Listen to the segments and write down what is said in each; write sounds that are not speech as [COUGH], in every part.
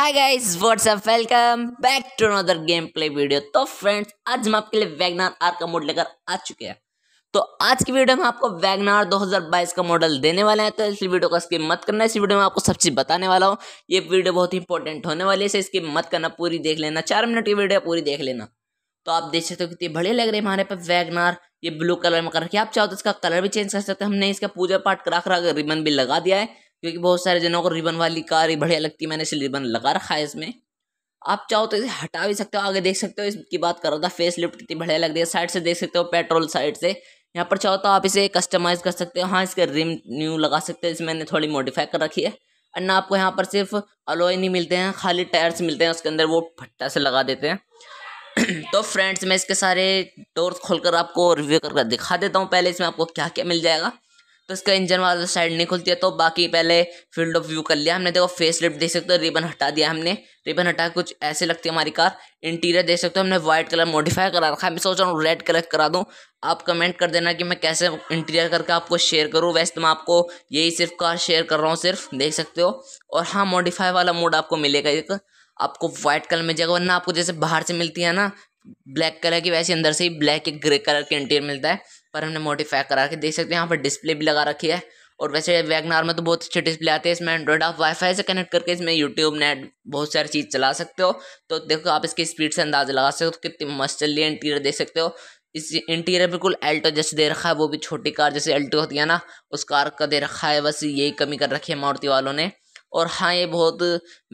hi guys what's up welcome back to another game play video तो friends आज हम आपके लिए वैगनार आर का मोड लेकर आ चुके हैं तो आज की वीडियो में आपको वैगनार 2022 का मॉडल देने वाले हैं तो इस वीडियो को स्किप मत करना इस वीडियो में आपको सब चीज़ बताने वाला हूँ ये वीडियो बहुत ही इंपॉर्टेंट होने वाली है इसकी मत करना पूरी देख लेना चार मिनट की वीडियो पूरी देख लेना तो आप देख सकते हो कितनी बढ़िया लग रही है हमारे पास वैगनार ये ब्लू कलर में कर रखी आप चाहो तो इसका कलर भी चेंज कर सकते हैं हमने इसका पूजा पाठ करा करा रिबन भी लगा दिया है क्योंकि बहुत सारे जनों को रिबन वाली कार ही बढ़िया लगती है मैंने इसे रिबन लगा रखा है इसमें आप चाहो तो इसे हटा भी सकते हो आगे देख सकते हो इसकी बात कर रहा था फेस लिफ्ट कितनी बढ़िया लगती है साइड से देख सकते हो पेट्रोल साइड से यहाँ पर चाहो तो आप इसे कस्टमाइज़ कर सकते हो हाँ इसके रिम न्यू लगा सकते हो इसे मैंने थोड़ी मॉडिफाई कर रखी है अन्ना आपको यहाँ पर सिर्फ अलोए नहीं मिलते हैं खाली टायर्स मिलते हैं उसके अंदर वो भट्टा से लगा देते हैं [CLEARS THROAT] तो फ्रेंड्स मैं इसके सारे डोर्स खोलकर आपको रिव्यू कर दिखा देता हूँ पहले इसमें आपको क्या क्या मिल जाएगा तो इसका इंजन वाला साइड नहीं खुलती है तो बाकी पहले फील्ड ऑफ व्यू कर लिया हमने देखो फेस लिफ्ट देख सकते हो रिबन तो हटा दिया हमने रिबन हटा कुछ ऐसे लगती है हमारी कार इंटीरियर देख सकते हो हमने व्हाइट कलर मॉडिफाई करा रखा है मैं सोच रहा हूँ रेड कलर करा दूँ आप कमेंट कर देना कि मैं कैसे इंटीरियर करके आपको शेयर करूँ वैसे तो मैं आपको यही सिर्फ कार शेयर कर रहा हूँ सिर्फ देख सकते हो और हाँ मॉडिफाई वाला मोड आपको मिलेगा एक आपको व्हाइट कलर में जाएगा वरना आपको जैसे बाहर से मिलती है ना ब्लैक कलर की वैसे अंदर से ही ब्लैक एक ग्रे कलर के इंटीरियर मिलता है पर हमने मोडिफाई करा के देख सकते हैं यहाँ पर डिस्प्ले भी लगा रखी है और वैसे वैगनार में तो बहुत अच्छे डिस्प्ले आते हैं इसमें एंड्रॉइड आप वाईफाई से कनेक्ट करके इसमें यूट्यूब नेट बहुत सारी चीज़ चला सकते हो तो देखो आप इसकी स्पीड से अंदाज़ा लगा सकते हो तो कितनी मस्त चल रही है इंटीरियर देख सकते हो इस इंटीरियर बिल्कुल एल्टो जैसे दे रखा है वो भी छोटी कार जैसे एल्टो होती है ना उस कार का दे रखा है बस यही कमी कर रखी है मारुति वालों ने और हाँ ये बहुत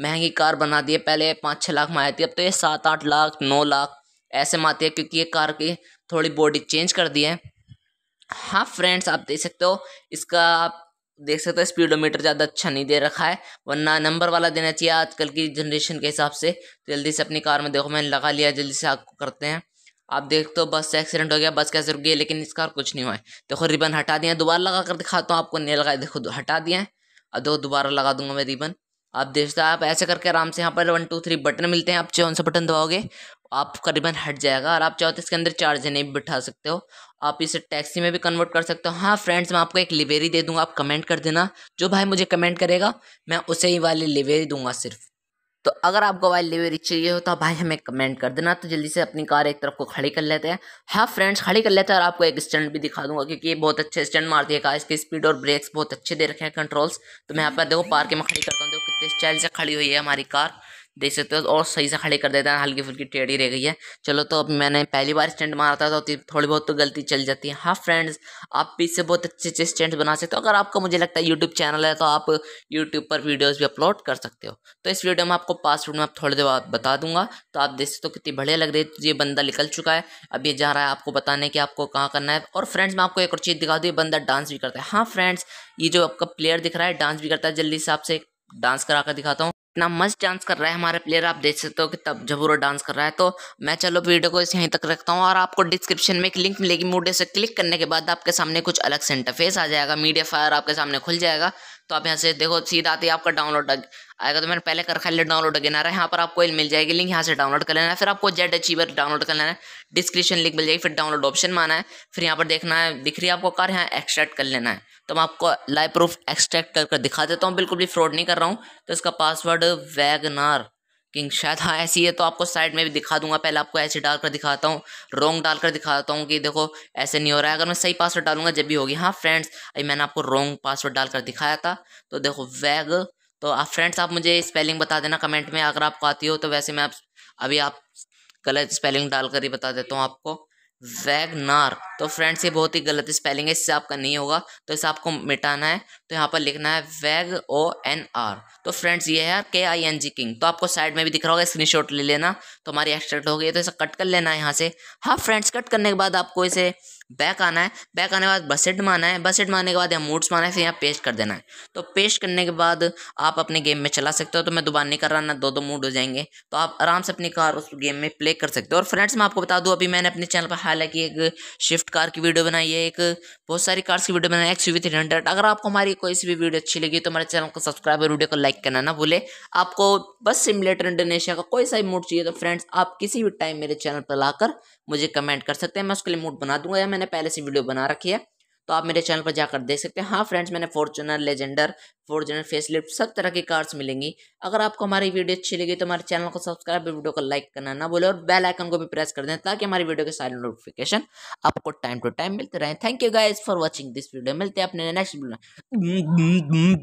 महंगी कार बना दी है पहले पाँच छः लाख में आई थी अब तो ये सात आठ लाख नौ लाख ऐसे में आती है क्योंकि ये कार की थोड़ी बॉडी चेंज कर दी है हाँ फ्रेंड्स आप देख सकते हो इसका आप देख सकते हो स्पीडोमीटर ज़्यादा अच्छा नहीं दे रखा है वरना नंबर वाला देना चाहिए आजकल की जनरेशन के हिसाब से तो जल्दी से अपनी कार में देखो मैंने लगा लिया जल्दी से आपको करते हैं आप देखते हो बस से एक्सीडेंट हो गया बस कैसे रुक गया लेकिन इस कार कुछ नहीं हुआ है देखो रिबन हटा दिया दोबारा लगा कर दिखाता हूँ आपको नहीं लगाया देखो हटा दिया है अब देखो दोबारा लगा दूंगा मैं रिबन आप देखते हो आप ऐसे करके आराम से यहाँ पर वन टू थ्री बटन मिलते हैं आप चौन सा बटन दबाओगे आप करीबन हट जाएगा और आप चाहो तो इसके अंदर चार जने भी बिठा सकते हो आप इसे टैक्सी में भी कन्वर्ट कर सकते हो हाँ फ्रेंड्स मैं आपको एक लिवेरी दे दूंगा आप कमेंट कर देना जो भाई मुझे कमेंट करेगा मैं उसे ही वाली लिवेरी दूंगा सिर्फ तो अगर आपको वाली लिवेरी चाहिए हो तो भाई हमें कमेंट कर देना तो जल्दी से अपनी कार एक तरफ को खड़ी कर लेते हैं हाँ फ्रेंड्स खड़ी कर लेते हैं और आपको एक स्टैंड भी दिखा दूंगा क्योंकि ये बहुत अच्छे स्टैंड मारती है कार इसकी स्पीड और ब्रेक्स बहुत अच्छे दे रखे हैं कंट्रोल्स तो मैं यहाँ पर देखो पार्क में खड़ी करता हूँ देखो कितने स्टाइल से खड़ी हुई है हमारी कार देख सकते हो और सही से खड़ी कर देता है हल्की फुल्की टेढ़ी रह गई है चलो तो अब मैंने पहली बार स्टैंड मारा था तो थोड़ी बहुत तो गलती चल जाती है हाँ फ्रेंड्स आप भी इससे बहुत अच्छे अच्छे स्टैंड बना सकते हो अगर आपको मुझे लगता है यूट्यूब चैनल है तो आप यूट्यूब पर वीडियोज़ भी अपलोड कर सकते हो तो इस वीडियो में आपको पासवर्ड में आप थोड़ी देर बाद बता दूंगा तो आप देख सकते हो कितनी बढ़िया लग रही है ये बंदा निकल चुका है अब ये जा रहा है आपको बताने की आपको कहाँ करना है और फ्रेंड्स मैं आपको एक और चीज़ दिखा दूँ ये बंदा डांस भी करता है हाँ फ्रेंड्स ये जो आपका प्लेयर दिख रहा है डांस भी करता है जल्दी से आपसे डांस करा कर दिखाता हूँ इतना मस्त डांस कर रहा है हमारे प्लेयर आप देख सकते हो कि तब वो डांस कर रहा है तो मैं चलो वीडियो को इस यहीं तक रखता हूँ और आपको डिस्क्रिप्शन में एक लिंक मिलेगी मूडे से क्लिक करने के बाद आपके सामने कुछ अलग से इंटरफेस आ जाएगा मीडिया फायर आपके सामने खुल जाएगा तो आप यहाँ से देखो सीधा आते ही आपका डाउनलोड आएगा तो मैंने पहले कर खाली डाउनलोड अगेन रहा है यहाँ पर आपको मिल जाएगी लिंक यहाँ से डाउनलोड कर लेना है फिर आपको जेड अचीवर डाउनलोड कर लेना है डिस्क्रिप्शन लिंक मिल जाएगी फिर डाउनलोड ऑप्शन माना है फिर यहाँ पर देखना है दिख रही है आपको कार यहाँ एक्सट्रैक्ट कर लेना है तो मैं आपको लाइव प्रूफ एक्सट्रैक्ट कर कर दिखा देता हूँ बिल्कुल भी फ्रॉड नहीं कर रहा हूँ तो इसका पासवर्ड वैगनार किंग शायद हाँ ऐसी है तो आपको साइड में भी दिखा दूंगा पहले आपको ऐसे डालकर दिखाता हूँ रोंग डालकर दिखाता हूँ कि देखो ऐसे नहीं हो रहा है अगर मैं सही पासवर्ड डालूंगा जब भी होगी हाँ फ्रेंड्स अभी मैंने आपको रोंग पासवर्ड डालकर दिखाया था तो देखो वैग तो आप फ्रेंड्स आप मुझे स्पेलिंग बता देना कमेंट में अगर आपको आती हो तो वैसे मैं आप अभी आप गलत स्पेलिंग डालकर ही बता देता हूँ आपको वैगनार तो फ्रेंड्स ये बहुत ही गलत स्पेलिंग है इससे आपका नहीं होगा तो इसे आपको मिटाना है तो यहाँ पर लिखना है वैग ओ एन आर तो फ्रेंड्स ये है के आई एन जी किंग तो आपको साइड में भी दिख रहा होगा स्क्रीन शॉट ले लेना तो हमारी एक्सट्रेक्ट हो गई तो इसे कट कर लेना है यहाँ से हाँ फ्रेंड्स कट करने के बाद आपको इसे बैक आना है बैक आने के बाद बसेट में आना है बसेट में आने के बाद यहाँ मूड्स माना है फिर यहाँ पेस्ट कर देना है तो पेस्ट करने के बाद आप अपने गेम में चला सकते हो तो मैं दोबारा नहीं कर रहा ना दो दो मूड हो जाएंगे तो आप आराम से अपनी कार उस गेम में प्ले कर सकते हो और फ्रेंड्स मैं आपको बता दूँ अभी मैंने अपने चैनल पर हालांकि एक शिफ्ट कार की वीडियो बनाई है एक बहुत सारी कार्स की वीडियो बनाई एक्स वी थ्री हंड्रेड अगर आपको हमारी कोई सी भी वीडियो अच्छी लगी तो हमारे चैनल को सब्सक्राइब और वीडियो को लाइक करना ना भूले आपको बस सिमलेटर इंडोनेशिया का कोई सा मूड चाहिए तो फ्रेंड्स आप किसी भी टाइम मेरे चैनल पर लाकर मुझे कमेंट कर सकते हैं मैं उसके लिए मूड बना दूंगा या मैं मैंने पहले से वीडियो बना रखी है तो आप मेरे चैनल पर जाकर देख सकते हैं हाँ फ्रेंड्स मैंने फॉर्चुनर लेजेंडर फॉर्चुनर फेसलिफ्ट सब तरह की कार्ड्स मिलेंगी अगर आपको हमारी वीडियो अच्छी लगी तो हमारे चैनल को सब्सक्राइब वीडियो को लाइक करना ना बोले और बेल आइकन को भी प्रेस कर दें ताकि हमारी वीडियो के सारे नोटिफिकेशन आपको टाइम टू टाइम मिलते रहे thank you guys for watching this video मिलते हैं अपने नेक्स्ट वीडियो